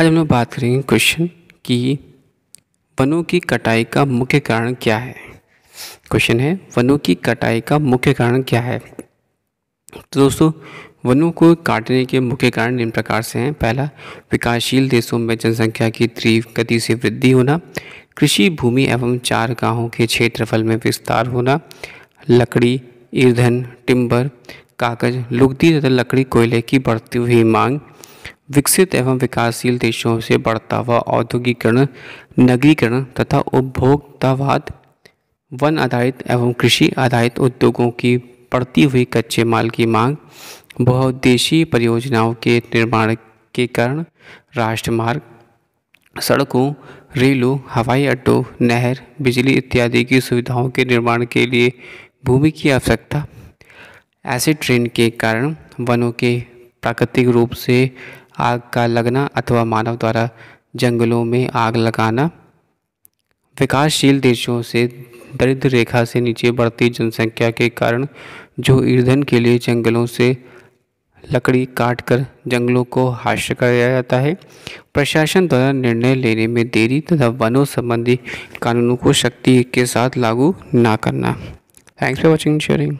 आज हम लोग बात करेंगे क्वेश्चन कि वनों की कटाई का मुख्य कारण क्या है क्वेश्चन है वनों की कटाई का मुख्य कारण क्या है तो दोस्तों वनों को काटने के मुख्य कारण निम्न प्रकार से हैं पहला विकासशील देशों में जनसंख्या की तीव्र गति से वृद्धि होना कृषि भूमि एवं चार गांवों के क्षेत्रफल में विस्तार होना लकड़ी ईंधन टिम्बर कागज लुगदी तथा लकड़ी कोयले की बढ़ती हुई मांग विकसित एवं विकासशील देशों से बढ़ता हुआ औद्योगिकरण नगरीकरण तथा उपभोक्तावाद वन आधारित एवं कृषि आधारित उद्योगों की बढ़ती हुई कच्चे माल की मांग बहुउद्देशीय परियोजनाओं के निर्माण के कारण राष्ट्रमार्ग सड़कों रेलों हवाई अड्डों नहर बिजली इत्यादि की सुविधाओं के निर्माण के लिए भूमि की आवश्यकता ऐसे ट्रेन के कारण वनों के प्राकृतिक रूप से आग का लगना अथवा मानव द्वारा जंगलों में आग लगाना विकासशील देशों से दरिद्र रेखा से नीचे बढ़ती जनसंख्या के कारण जो ईंधन के लिए जंगलों से लकड़ी काट कर जंगलों को हाश्य कराया जाता है प्रशासन द्वारा निर्णय लेने में देरी तथा वनों संबंधी कानूनों को शक्ति के साथ लागू ना करना थैंक्स फॉर वॉचिंग शेयरिंग